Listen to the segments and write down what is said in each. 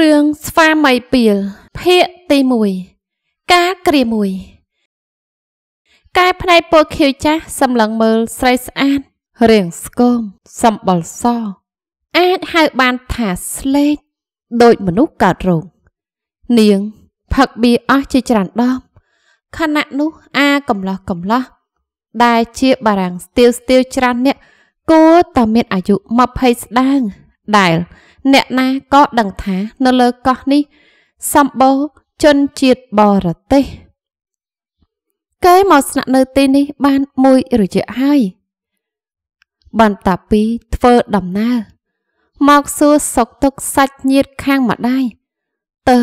រឿងស្វាមីពីលភាគទី1ការគ្រាមួយកែផ្នែកពណ៌ខៀវចាស់សម្លឹងមើលស្រីស្អាតរាងស្គមសម្បល់សអាចហៅបានថាស្លេកដូចមនុស្សកើតរោងនាងផឹកបៀអស់ជាច្រើនដបខណៈនោះ អាកំឡោះកំឡោះដែលជាបារាំងស្ទៀវស្ទៀវច្រើនអ្នក គួរតែមានអាយុ20ស្ដាងដែលអ្នកណាក៏ដឹងថា នៅលើកោះនេះសម្បូរជនជាតិបរទេសគេមកស្នាក់នៅទីនេះបានមួយរយៈហើយបានតាពីធ្វើដំណើរមកសួរសុកទុកសាច់ញាតខាងម្ដាយតើ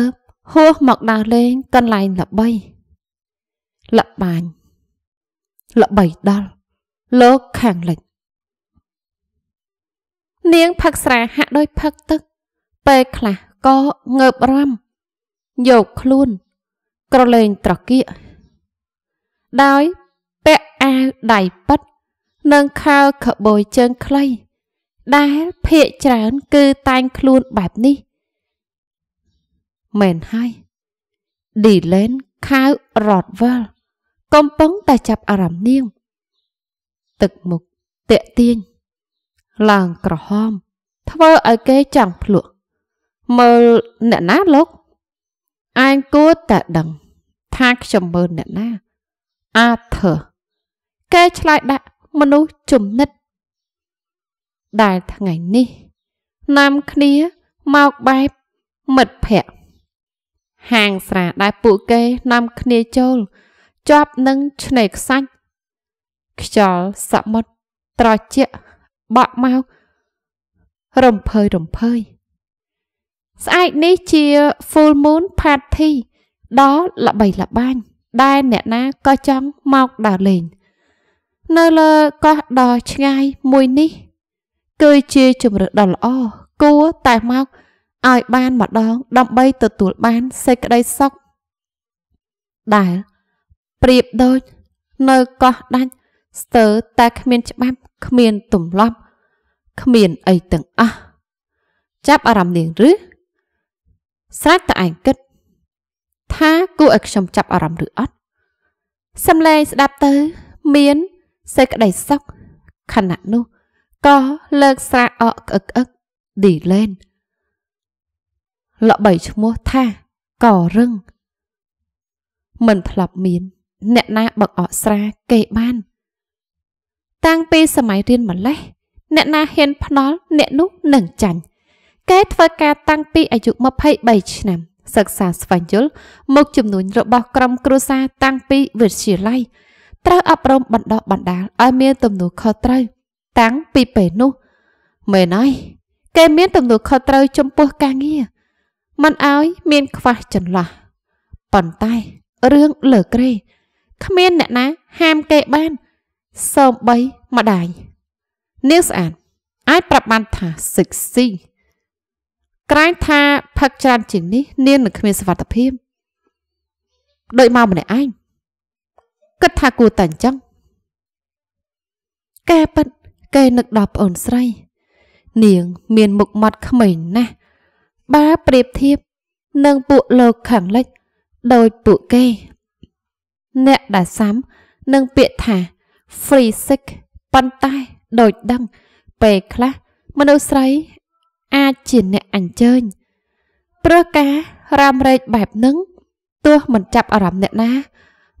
ហួសមកដើរលេងកន្លែងល្បីល្បាញល្បីដល់លោកខាងលិចនាងផឹកស្រាហាក់ដោយផឹកទឹក ពេលខ្លះក៏ងើបរំយកខ្លួន ក្រឡេងត្រកៀកដោយពាក់អាវដៃប៉ិតនិងខើខបួយជើងខ្លីដែលភៀកច្រើនគឺតែងខ្លួនបែបនេះមែនហើយឌីឡែនខៅរ៉តវែលកំពុងតែចាប់អារម្មណ៍នាង ទឹកមុខតាក់ទាញឡើងក្រហមធ្វើឲ្យគេចង់ភ្លក់មើលអ្នកណាលោកឯងគួរតែដឹង ថាខ្ញុំមើលអ្នកណា អាធើគេឆ្លើយដាក់មនុស្សចំណិត ដែលថ្ងៃនេះ នាំគ្នាមកបែបមិត្តភ័ក្តិហាងស្រាដែលពួកគេនាំគ្នាចូលជាប់នឹងឆ្នេរខ្សាច់ខ្យល់សមុទ្រត្រជាក់បក់មករំភើយរំភើយស្អែកនេះជា full moon party ដ៏ល្បីល្បាញដែលអ្នកណាក៏ចង់មកដើរលេងនៅលើកោះដ៏ឆ្ងាយមួយនេះ គឺជាជម្រើសដ៏ល្អគួរតែមកឲ្យបានម្ដងដើម្បីទទួលបាន សេចក្តីសុខដែលប្រៀបដូច នៅកោះដាច់ស្ទើរតែគ្មានច្បាប់គ្មានទម្លាប់គ្មានអីទាំងអស់ចាប់អារម្មណ៍នាងឬស្រាប់តែឯងគិត ថាគួរឲ្យខ្ញុំចាប់អារម្មណ៍ឬអត់សំឡេងស្ដាប់ទៅ មានសេចក្តីសុខខណៈនោះក៏លើកស្រាអកអឹកអឹកឌីឡេនល្បីឈ្មោះថាករឹងមិនធ្លាប់មាន អ្នកណាបឹកអកស្រាគេបានតាំងពីសម័យរៀនម្លេះអ្នកណាហ៊ានផ្ដល់អ្នកនោះនឹងចាញ់កែធ្វើការតាំងពីអាយុ23ឆ្នាំសិក្សាស្វែងយល់មុខចំនួនរបស់ក្រុមគ្រួសារតាំងពីវិទ្យាល័យត្រូវអប់រំបណ្ដោះបណ្ដាលឲ្យមានទំនួលខុសត្រូវតាំងពីពេលនោះមែនហើយគេមានទំនួលខុសត្រូវចំពោះការងារមិនឲ្យមានខ្វះចន្លោះប៉ុន្តែរឿងលើក្រេគ្មានអ្នកណាហាមគេបានសូម្បីម្ដាយនាងស្អាតអាចប្រាប់បានថាសិចស៊ីក្រែងថាផឹកច្រើនជាងនេះនាងនឹងគ្មានសុវត្ថិភាព ដោយមកម្នាក់ឯងគិតថាគួរតែអញ្ចឹងកែប៉ិតកែនឹកដល់ប្អូនស្រី នាងមានមុខមាត់ក្មេងណាស់បើប្រៀបធៀបនឹងពួកលោកខាងលិចដោយពួកគេអ្នកដែលសាំនឹងពាក្យថា Freesick ប៉ុន្តែដូចដឹងពេលខ្លះមនុស្សស្រី អាចជាអ្នកអញ្ជើញព្រោះការរ៉ាំរែកបែបហ្នឹងទោះមិនចាប់អារម្មណ៍អ្នកណា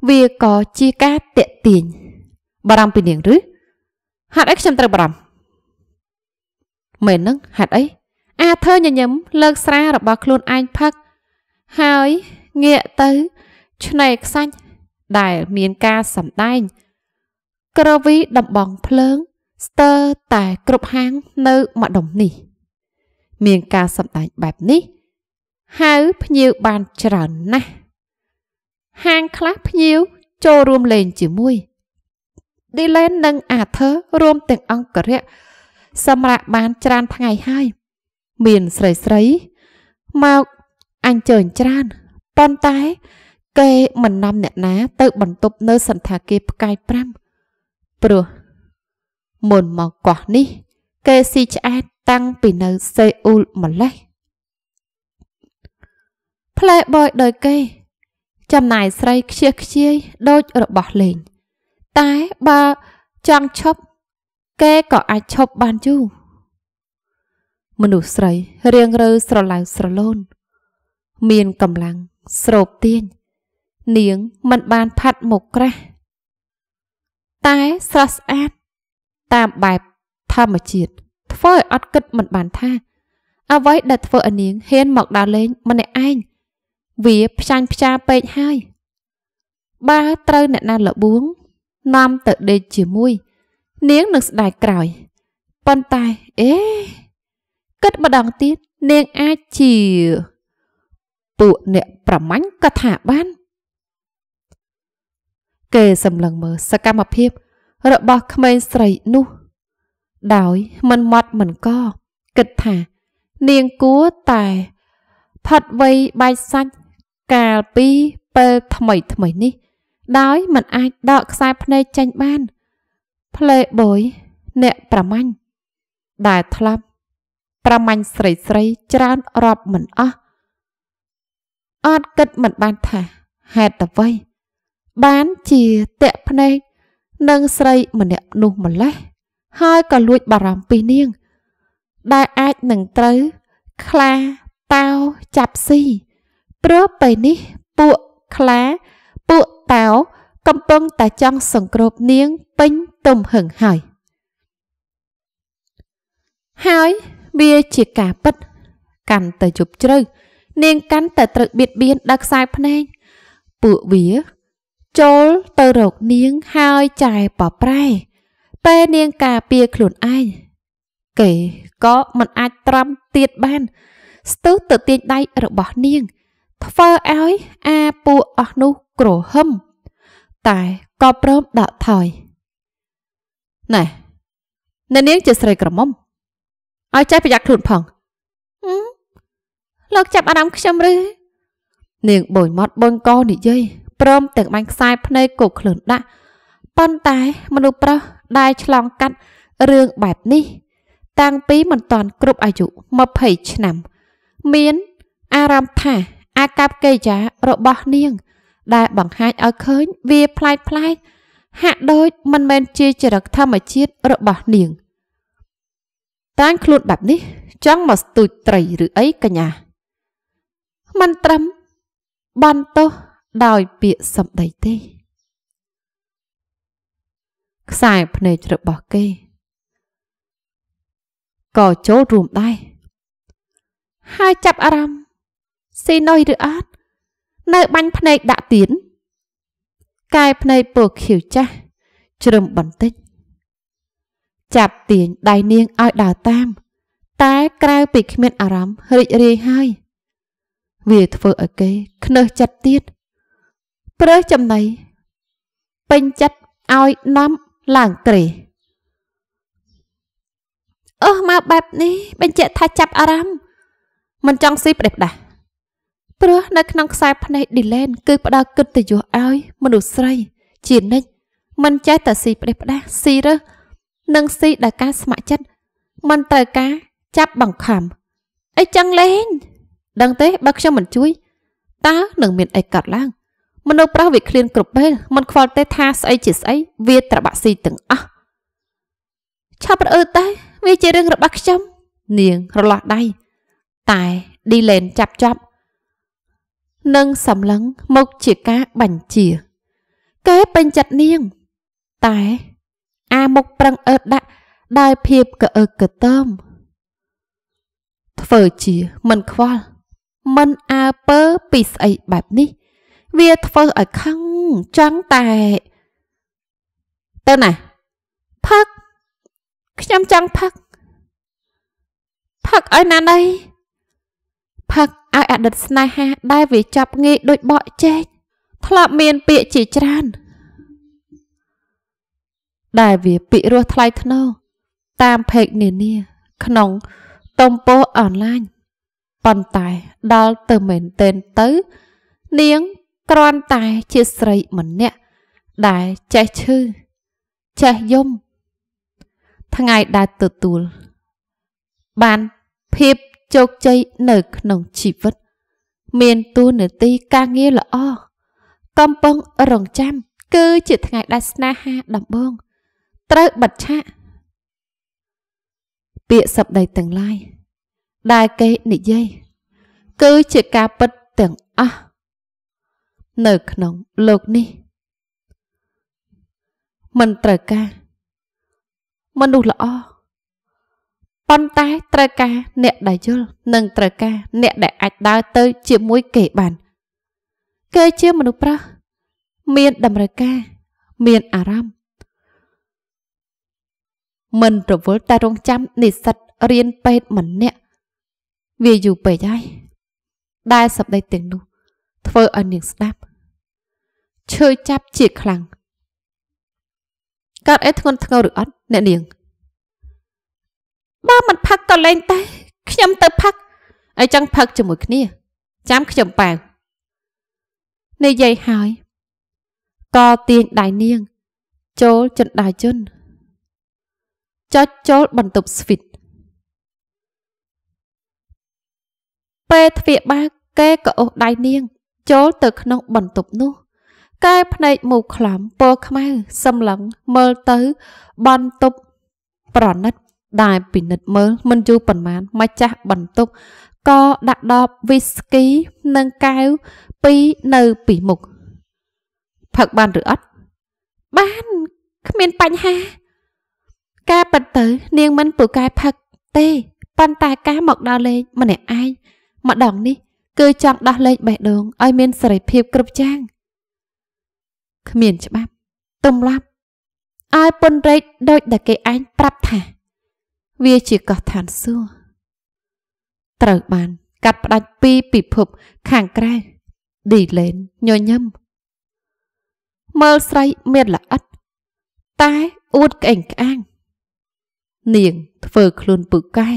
វាក៏ជាការតាក់ទាញបារម្ភពីនាងឬហាត់អីខ្ញុំត្រូវបារម្ភមែនហ្នឹងហាត់អីអាធ្វើញញឹមលើកស្រារបស់ខ្លួនឯងផឹកហើយងាកទៅ ឆ្នេរខ្សាច់ដែលមានការសម្ដែងក្រវីដំបងភ្លើងស្ទើរតែគ្រប់ហាងនៅម្ដុំនេះមានការសម្ដែងបែបនេះហៅភ្ញៀវបានច្រើនណាស់ហាងខ្លះភ្ញៀវចូលរួមលេងជាមួយ Dylan និង Arthur រួមទាំងអង្គរៈសម្រាប់បានច្រើនថ្ងៃហើយមានស្រីស្រីមកអញ្ជើញច្រើនប៉ុន្តែគេមិននាំអ្នកណា ទៅបន្ទប់នៅសន្តាគារផ្កាយ5ព្រោះមុនមកកោះនេះគេស៊ីឆ្អែតតាំងពីនៅសេអ៊ូលម្លេះផ្លែបយដោយគេចំណាយស្រីខ្ជិះខ្ជាយដូចរបស់លេងតែបើចង់ឈប់គេក៏អាចឈប់បានយូរមនុស្សស្រីរៀងរើស្រឡៅស្រលូន មានកម្លាំងស្រូបទាញនាងមិនបានផាត់មុខក្រាស់តែស្រស់ស្អាតតាមបែបធម្មជាតិធ្វើឲ្យអត់គិតមិនបានថាអ្វីដែលធ្វើឲ្យនាងហ៊ានមកដើរលេង ម្នាក់ឯងវាផ្សាញ់ផ្សាពេកហើយបើត្រូវអ្នកណាលបួង នាំទៅដេកជាមួយ នាងនឹងស្ដាយក្រោយប៉ុន្តែអេ គិតម្ដងទៀតនាងអាចជាពួកអ្នកប្រមាញ់ក៏ថាបានគេសម្លឹងមើលសកម្មភាព របស់ក្មេងស្រីនោះ ដោយមិនម៉ត់មិនកគិតថា នាងគួរតែផាត់វ័យបែកសាច់កាលពីពេលថ្មីថ្មីនេះ ដោយមិនអាចដកខ្សែភ្នែកចេញបាន Playboy អ្នកប្រមាញ់ដែលធ្លាប់ប្រមាញ់ស្រីស្រីច្រើនរាប់មិនអស់អត់គិតមិនបានថាហេតុអ្វីបានជាតាក់ភ្នែកនឹងស្រីម្នាក់នោះម្លេះហើយក៏លួចបារម្ភពីនាងដែលអាចនឹងត្រូវខ្លាតោចាប់ស៊ីព្រោះពេលនេះពួកខ្លា ពួកតោកំពុងតែចង់សង្គ្របនាងពេញទំហឹងហើយ ហើយវាជាការពិតកាន់តែជប់ជ្រៅនាង កាន់តែត្រូវបៀតបៀនដល់ខ្សែភ្នែកពួកវាចូលទៅរកនាងហើយចែប៉ប្រែ ពេលនាងការពារខ្លួនឯងគេក៏មិនអាចត្រាំទៀតបានស្ទុះទៅទាញដៃរបស់នាង ធ្វើឲ្យអាពួកអស់នោះក្រហឹមតែក៏ព្រមដកថយណែអ្នកនាងជាស្រីក្រមុំឲ្យចេះប្រយ័ត្នខ្លួនផងលោកចាប់អារម្មណ៍ខ្ញុំឬនាងបូនម៉ត់បូនកោនិយាយព្រមទាំងបាញ់ខ្សែភ្នែកគោកខ្លួនដាក់ប៉ុន្តែមនុស្សប្រុសដែលឆ្លងកាត់រឿងបែបនេះ តាំងពីមិនតាន់គ្រប់អាយុ20ឆ្នាំ មានអារម្មណ៍ថាអាកប្បកិរិយារបស់នាង ដែលបង្ហាញឲ្យឃើញវាប្លែកប្លែកហាក់ដូចមិនមែនជាចរិតធម្មជាតិរបស់នាង តាំងខ្លួនបែបនេះចង់មកស្ទូចត្រីឬអីកញ្ញា មិនត្រឹមបានទោសដោយពាក្យសម្ដីទេ ខ្សែភ្នែករបស់គេក៏ចូលរួមដែរហើយចាប់អារម្មណ៍ស៊ីនុយឬអត់នៅបាញ់ភ្នែកដាក់ទៀនកែភ្នែកពើខៀវចាស់ជ្រឹមបន្តិច ចាប់ទាញដៃនាងឲ្យដើរតាម តែក្រៅពីគ្មាន អារម្មណ៍រីករាយហើយវាធ្វើឲ្យគេខ្នើសចិត្តទៀតព្រឺចំណៃពេញចិត្តឲ្យនាំឡើងគ្រេអឺមកបែបនេះ បញ្ជាក់ថាចាប់អារម្មណ៍មិនចង់ស៊ីប្រេះផ្ដាស់ព្រោះនៅក្នុងខ្សែភ្នែកឌីឡែនគឺផ្ដល់កិត្តិយសឲ្យ មនុស្សស្រីជានិច្ចមិនចេះតែស៊ីប្រេះផ្ដាស់ស៊ីរើសនិងស៊ីដល់ការស្ម័គ្រចិត្តមិនត្រូវការចាប់បង្ខំអីចឹងលេងដឹងទេបើខ្ញុំមិនជួយតើនឹងមានអីកើតឡើងមនុស្សប្រុសវាឃ្លានគ្រប់ពេលមិនខ្វល់ទេថាស្អីជាស្អីវាត្របាក់ស៊ីទាំងអស់ឆាប់រអឺតែវាជារឿងរបស់ខ្ញុំនាងរលាស់ដៃតែឌីឡេនចាប់ចាប់និងសម្លឹងមកជាការបញ្ជាកែពេញចិត្តនាង តែអាមុខប្រឹងអឺតដាក់ដោយភាពកអឺកតមធ្វើជាមិនខ្វល់មិនអើពើពីស្អីបែបនេះវាធ្វើឲ្យខឹងចង់តែ ទៅណាផឹកខ្ញុំចង់ផឹកផឹកឲ្យណាណៃផឹកឲ្យអតីតស្នេហា ដែលវាចាប់ងាយដូចបកចេកធ្លាប់មាន ពាក្យជាច្រើនដែលវាពាក្យរស់ថ្លៃថ្នូរតាមเพจនានាក្នុងទំព័រអនឡាញប៉ុន្តែដល់ទៅមែនទែនទៅ នាងគ្រាន់តែជាស្រីម្នាក់ដែលចេះឈឺចេះយំថ្ងៃដែលទទួល បានភាពជោគជ័យនៅក្នុងជីវិត មានទួនាទីការងារល្អកំពុងរងចាំ គឺជាថ្ងៃដែលស្នេហាដំបង ត្រូវបិទឆាកពាក្យសប្តីទាំងឡាយ ដែលគេនិយាយគឺជាការពិតទាំងអស់នៅក្នុងលោកនេះមិនត្រូវការមនុស្សល្អប៉ុន្តែត្រូវការ អ្នកដែលយល់និងត្រូវការអ្នកដែលអាចដើរទៅ ជាមួយគេបានគេជាមនុស្សប្រុសមានតម្រូវការ មានអារម្មណ៍មិនរវល់តែរងចាំនិស្សិតរៀនពេទ្យម្នាក់វាយូរពេកហើយដែលសម្ដីទាំងនោះធ្វើឲ្យនាងស្ដាប់ឈឺចាប់ជាខ្លាំងកើតអីធ្ងន់ធ្ងរឬអត់អ្នកនាងបើមិនផឹកក៏លែងតែខ្ញុំទៅផឹកអីចឹងផឹកជាមួយគ្នាចាំខ្ញុំប៉ាវនិយាយហើយក៏ទាញដៃនាង ចូលចិនដៃជន់ចុចចូលបន្ទប់ស្វីតពេលទ្វាបាគេក៏អូសដៃនាងចូលទៅក្នុងបន្ទប់នោះកែភ្នែកមូខ្លំពណ៌ខ្មៅសម្លឹងមើលទៅបន្ទប់ប្រណិតដែលពិនិត្យមើលមិនយូរប៉ុន្មានម្ចាស់បន្ទប់ក៏ដាក់ដបវីស្គីនិងកែវពីរនៅពីមុខផឹកបានឬអត់បានគ្មានបញ្ហាការប៉ັດទៅ នាងមិនពូកែផឹកទេប៉ុន្តែការមកដល់លេងម្នាក់ឯងម្ដងនេះគឺចង់ដោះលែងបេះដូងឲ្យមានសេរីភាពគ្រប់យ៉ាងគ្មានច្បាប់ទម្លាប់ឲ្យពនរែកដោយដែលគេឯងប្រាប់ថា វាជាកោះឋានសួគ៌ត្រូវបានកាត់ផ្ដាច់ពីពិភពខាងក្រៅឌីឡេនញញឹមមើលស្រីមានល្អិតតែអួតក្អេងក្អាង នាងធ្វើខ្លួនពូកែ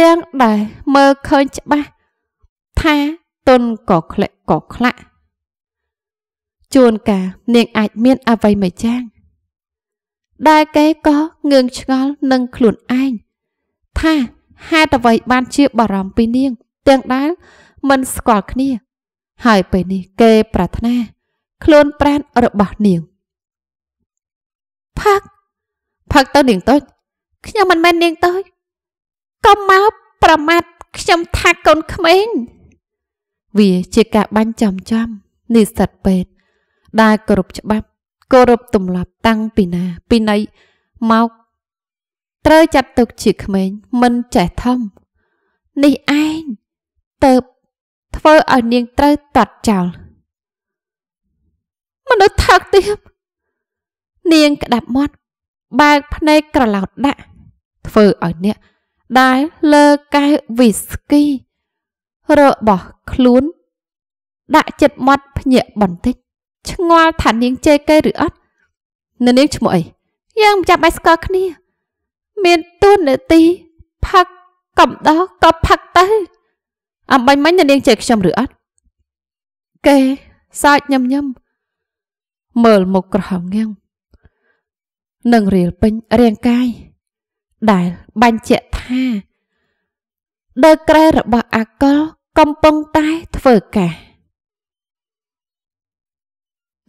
ទាំងដែលមើលឃើញច្បាស់ថាទុនក៏ក្លែកក៏ខ្លាក់ជួនកាលនាងអាចមានអវ័យមួយយ៉ាង ដែលគេក៏ងឿងឆ្ងល់នឹងខ្លួនឯងថាហេតុអ្វីបានជាបារម្ភពីនាង ទាំងដែលមិនស្គាល់គ្នាហើយពេលនេះគេប្រាថ្នា ខ្លួនប្រាណរបស់នាងផឹកផឹកទៅនាងតូចខ្ញុំមិនមែននាងតូចកុំមកប្រមាថខ្ញុំថាកូនក្មេងវាជាការបាញ់ចំចំនិស្សិតពេទ្យដែលគោរពច្បាប់គោរពទម្លាប់តាំងពីណាពីណីមកត្រូវចាត់ទុកជាក្មេង មិនចេះធំនេះឯងទៅធ្វើឲ្យនាងត្រូវតាត់ចោល មនុស្សថើកទៀតនាងក្តាប់មាត់បើកភ្នែកក្រឡោតដាក់ធ្វើឲ្យអ្នកដែលលើកែវវីស្គីរបស់ខ្លួន ដាក់ចិត្តមាត់ភ្ញាក់បន្តិចឆ្ងល់ថានាងជេរគេឬអត់នៅនាងឈ្មោះអីយើងមិនចាំបាច់ស្គាល់គ្នា មានទូននេតិផឹកកំដោះក៏ផឹកទៅអំបញ្ញមិញនៅនាងជេរខ្ញុំឬអត់គេសើចញឹមញឹមមើលមុខក្រហមងាំងនឹងរៀលពេញរាងកាយ ដែលបញ្ជាក់ថាដើក្រែរបស់អាកុលកំពុងតែធ្វើកាស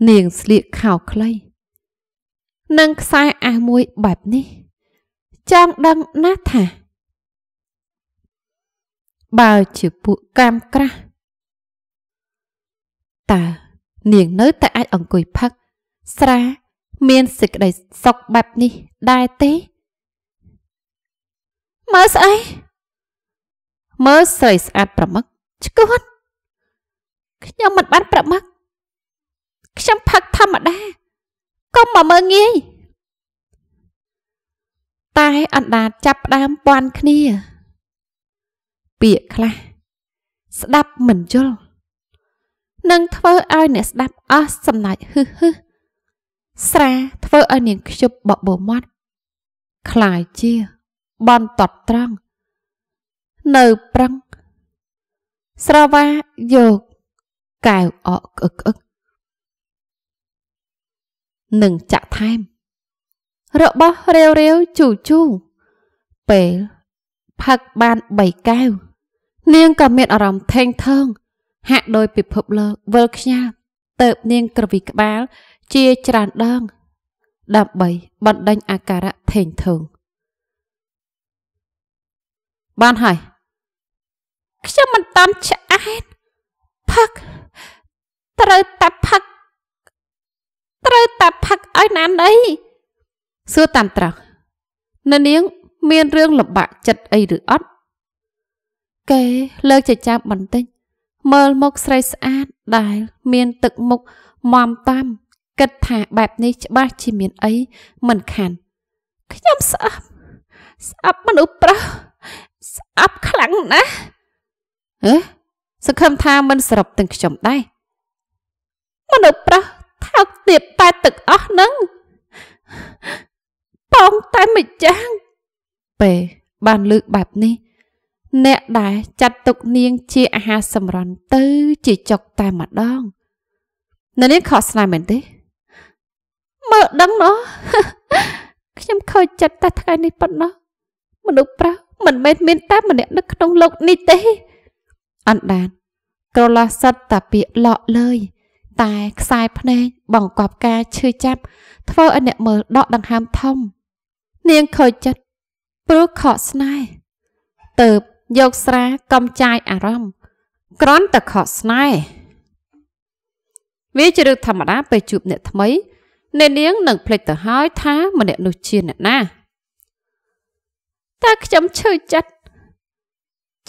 នាងស្លៀកខោខ្លីនិងខ្សែអាសមួយបែបនេះចង់ដឹងណាស់ថា បើជាពួកកាមក្រាស់តើនាងនៅតែអាចអង្គុយផឹកស្រាមានសេចក្តីសុខបែបនេះ ដែរទេ មើលស្អីមើលស្រីស្អាតប្រមឹកឆ្កួតខ្ញុំមិនបានប្រមាថខ្ញុំផឹកធម្មតាកុំមកមើងងាយតែអណ្ដាតចាប់ដើមពាន់គ្នា ពាក្យខ្លះស្ដាប់មិនយល់នឹងធ្វើឲ្យអ្នកស្ដាប់អស់សំណើចហឹហឹស្រាធ្វើឲ្យនាងខ្ជិបបបោមាត់ខ្លាយជាបន់តត់ត្រង់នៅប្រឹងស្រវ៉ាយកកែវអកអឹកអឹកនឹងចាក់ថែមរបស់រាវរាវជូជូពេលផឹកបាន3កែវនាងក៏មានអារម្មណ៍ថេងថងហាក់ដោយ ពិភពលោកវិលខ្ញាល់ទៅបនាងក្រវីក្បាលជាច្រើនដងដើម្បីបណ្ដេញអាការៈថេងថងបានហើយខ្ញុំមិនតាន់ឆ្អែតផឹកត្រូវតែផឹកត្រូវតែផឹកឲ្យណាណីសួរតាមត្រង់នៅនាងមានរឿងលំបាកចិត្តអីឬអត់គេលើកចិញ្ចាំបន្តិចមើលមុខស្រីស្អាតដែលមានទឹកមុខមមតាមគិតថាបែបនេះច្បាស់ជាមានអីមិនខានខ្ញុំស្អប់ស្អប់មនុស្សប្រុសស្អប់ខ្លាំងណាស់ហេសង្ឃឹមថាមិនសរុបទាំងខ្ញុំដែរមនុស្សប្រុសថោកទៀតតែទឹកអស់នឹងបងតែម្ចាស់ពេលបានលើកបែបនេះ អ្នកដែលចាត់ទុកនាងជាអាហារសម្រន់ទៅជាចុកតែម្ដងនៅនាងខកស្នេហ៍មែនទេ មើលដឹងណោះខ្ញុំខូចចិត្តតែថ្ងៃនេះប៉ុណ្ណោះមនុស្សប្រុសមិនមែនមានតែម្នាក់នៅក្នុងលោកនេះទេអណ្ដានក្រឡោះសិតតាពាកលក់លើយ តែខ្សែភ្នែកបង្កប់ការឈឺចាប់ធ្វើឲ្យអ្នកមើលដកដង្ហើមធំនាងខូចចិត្តព្រោះខកស្នេហ៍តើបយកស្រាកំចាយអារម្មណ៍ក្រន់តែខកស្នេហ៍វាជារឿងធម្មតាពេលជួបអ្នកថ្មីអ្នកនាងនឹងភ្លេចទៅហើយថាម្នាក់នោះជាអ្នកណាតែខ្ញុំឈឺចិត្ត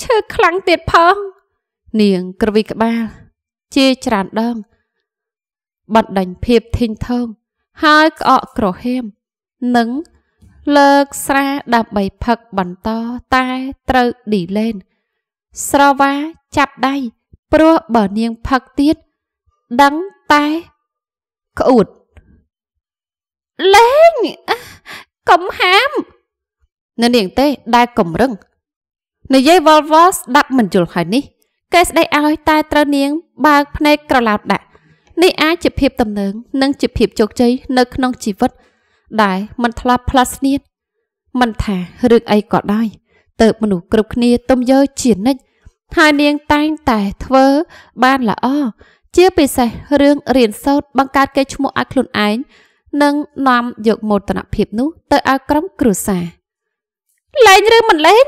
ឈឺខ្លាំងទៀតផងនាងក្រវីក្បាល ជាច្រានដងបាត់ដាញ់ភាពធិញធំហើយក្អកក្រហមនិងលើកស្រាដើម្បីផឹកបន្តតែត្រូវឌីលេន ស្រវាចាប់ដៃព្រោះបើនាងផឹកទៀតដឹងតែក្អួតលេងកុំហាមនៅនាងទេដែលកំរឹងនិយាយវល់វល់ស្ដាប់មិនយល់ហើយនេះគេស្ដីឲ្យតែត្រូវនាងបើកភ្នែកក្រឡោតដាក់នេះអាចជាភាពទំនើងនិងជាភាពជោគជ័យនៅក្នុងជីវិត ដែលមិនធ្លាប់ផ្លាស់ស្នៀតមិនថារឿងអីក៏ដោយទៅមនុស្សគ្រប់គ្នាទំយើជានិច្ចហើយនាងតែងតែធ្វើបានល្អជាពិសេសរឿងរៀនសូត្របង្កើតកេរ្តិ៍ឈ្មោះឲ្យខ្លួនឯងនិងនាំយកមោទនភាពនោះទៅឲ្យក្រុមគ្រួសារលេងឬមិនលេង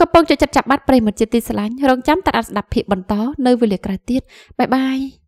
កំពុងជជែកចាប់បាត់ប្រិមត្តជាទីស្រឡាញ់រងចាំតាត់ស្ដាប់ភាកបន្តនៅវេលាក្រោយទៀតបាយបាយ